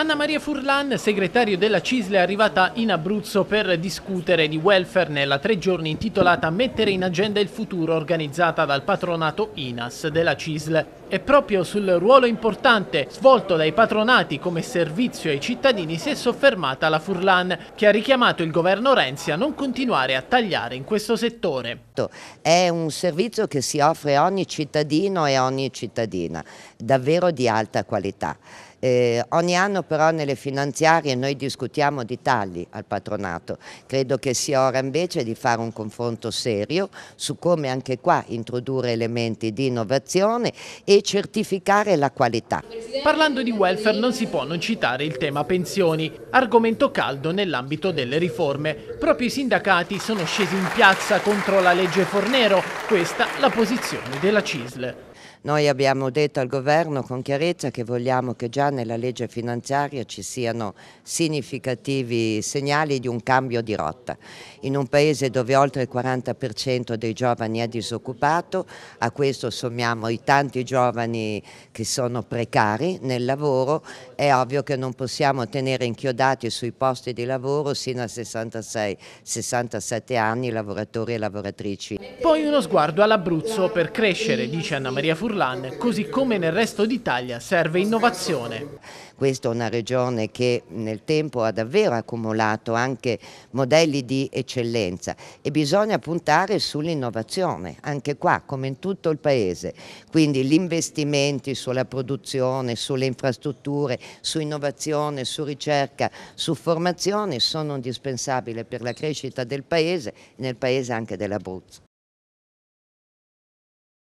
Anna Maria Furlan, segretario della CISL, è arrivata in Abruzzo per discutere di welfare nella tre giorni intitolata Mettere in agenda il futuro organizzata dal patronato INAS della CISL. E proprio sul ruolo importante svolto dai patronati come servizio ai cittadini si è soffermata la Furlan, che ha richiamato il governo Renzi a non continuare a tagliare in questo settore. È un servizio che si offre a ogni cittadino e a ogni cittadina, davvero di alta qualità. Eh, ogni anno però nelle finanziarie noi discutiamo di tagli al patronato, credo che sia ora invece di fare un confronto serio su come anche qua introdurre elementi di innovazione e certificare la qualità. Parlando di welfare non si può non citare il tema pensioni, argomento caldo nell'ambito delle riforme. Proprio i sindacati sono scesi in piazza contro la legge Fornero, questa la posizione della CISL. Noi abbiamo detto al governo con chiarezza che vogliamo che già nella legge finanziaria ci siano significativi segnali di un cambio di rotta. In un paese dove oltre il 40% dei giovani è disoccupato, a questo sommiamo i tanti giovani che sono precari nel lavoro, è ovvio che non possiamo tenere inchiodati sui posti di lavoro sino a 66-67 anni lavoratori e lavoratrici. Poi uno sguardo all'Abruzzo per crescere, dice Anna Maria Valeria Furlan, così come nel resto d'Italia serve innovazione. Questa è una regione che nel tempo ha davvero accumulato anche modelli di eccellenza e bisogna puntare sull'innovazione, anche qua come in tutto il paese. Quindi gli investimenti sulla produzione, sulle infrastrutture, su innovazione, su ricerca, su formazione sono indispensabili per la crescita del paese e nel paese anche dell'Abruzzo.